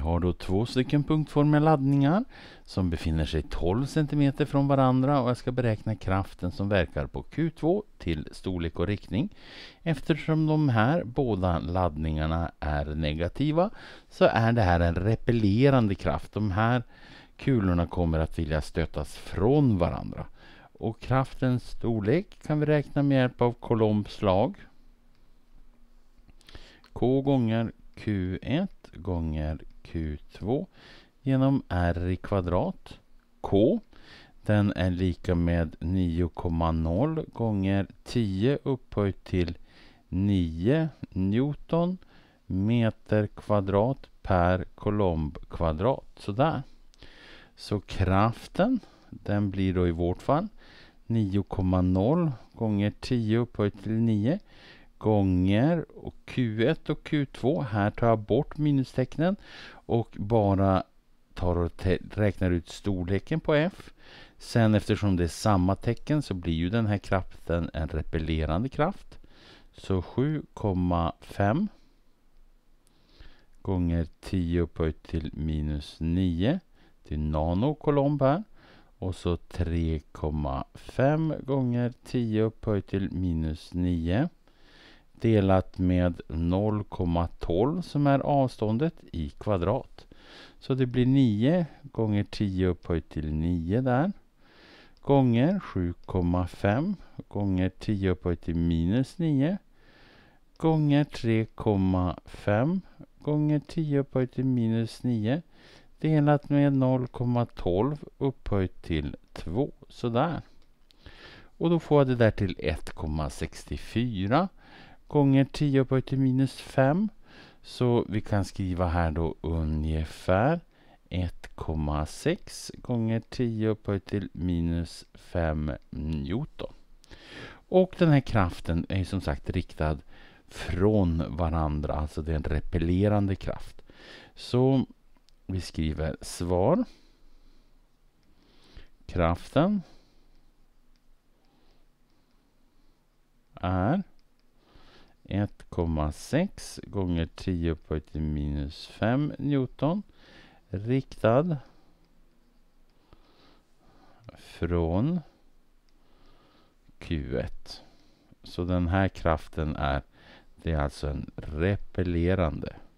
har då två stycken punktformiga laddningar som befinner sig 12 cm från varandra och jag ska beräkna kraften som verkar på Q2 till storlek och riktning. Eftersom de här båda laddningarna är negativa så är det här en repellerande kraft. De här kulorna kommer att vilja stötas från varandra. Och kraftens storlek kan vi räkna med hjälp av Coulombs K gånger Q1 gånger Q2 genom R i kvadrat. K. Den är lika med 9,0 gånger 10 upphöjt till 9 Newton meter kvadrat per Coulombkvadrat. Sådär. Så kraften, den blir då i vårt fall 9,0 gånger 10 upphöjt till 9 gånger och Q1 och Q2. Här tar jag bort minustecknen och bara tar och räknar ut storleken på F. Sen eftersom det är samma tecken så blir ju den här kraften en repellerande kraft. Så 7,5 gånger 10 upphöjt till minus 9 till nanokolomb här. Och så 3,5 gånger 10 upphöjt till minus 9 delat med 0,12 som är avståndet i kvadrat. Så det blir 9 gånger 10 upphöjt till 9 där. Gånger 7,5 gånger 10 upphöjt till minus 9. Gånger 3,5 gånger 10 upphöjt till minus 9. Delat med 0,12 upphöjt till 2. Sådär. Och då får jag det där till 1,64 gånger 10 upphöjt till minus 5. Så vi kan skriva här då ungefär 1,6 gånger 10 upphöjt till minus 5 Newton. Och den här kraften är som sagt riktad från varandra, alltså det är en repellerande kraft. Så vi skriver svar. Kraften är 1,6 gånger 10 upphöjt till minus 5 Newton riktad från Q1. Så den här kraften är, det är alltså en repellerande